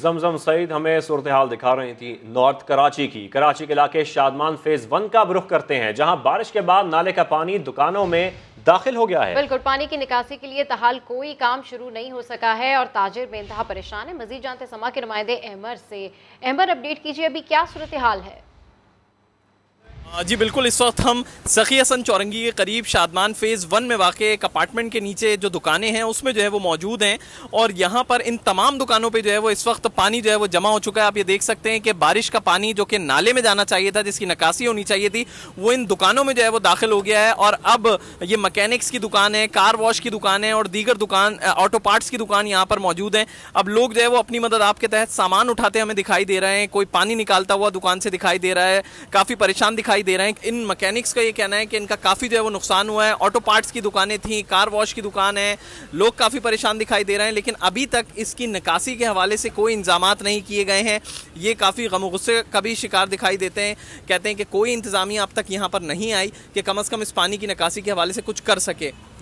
जमजम सईद हमें सूरत हाल दिखा रही थी नॉर्थ कराची की कराची के इलाके शादमान फेज वन का रुख करते हैं जहां बारिश के बाद नाले का पानी दुकानों में दाखिल हो गया है बिल्कुल पानी की निकासी के लिए तहाल कोई काम शुरू नहीं हो सका है और ताजिर में इंतहा परेशान है मजीद जानते समा के नुमाइंदे अहमर से अहमर अपडेट कीजिए अभी क्या सूरत हाल है जी बिल्कुल इस वक्त हम सखी हसन चौरंगी के करीब शादमान फेज़ वन में वाक़ एक अपार्टमेंट के नीचे जो दुकानें हैं उसमें जो है वो मौजूद हैं और यहाँ पर इन तमाम दुकानों पे जो है वो इस वक्त पानी जो है वो जमा हो चुका है आप ये देख सकते हैं कि बारिश का पानी जो कि नाले में जाना चाहिए था जिसकी निकासी होनी चाहिए थी वो इन दुकानों में जो है वो दाखिल हो गया है और अब ये मकैनिक्स की दुकान है कार वॉश की दुकान है और दीगर दुकान ऑटो पार्ट्स की दुकान यहाँ पर मौजूद हैं अब लोग जो है वो अपनी मदद आपके तहत सामान उठाते हमें दिखाई दे रहे हैं कोई पानी निकालता हुआ दुकान से दिखाई दे रहा है काफ़ी परेशान दिखाई दिखाई दे रहे हैं इन मकैनिक्स का ये कहना है कि इनका काफ़ी जो है वो नुकसान हुआ है ऑटो पार्ट्स की दुकानें थी कार वॉश की दुकान है लोग काफ़ी परेशान दिखाई दे रहे हैं लेकिन अभी तक इसकी निकासी के हवाले से कोई इंजाम नहीं किए गए हैं ये काफ़ी गम गुस्से का भी शिकार दिखाई देते हैं कहते हैं कि कोई इंतज़ामिया अब तक यहाँ पर नहीं आई कि कम अज़ कम इस पानी की निकासी के हवाले से कुछ कर सके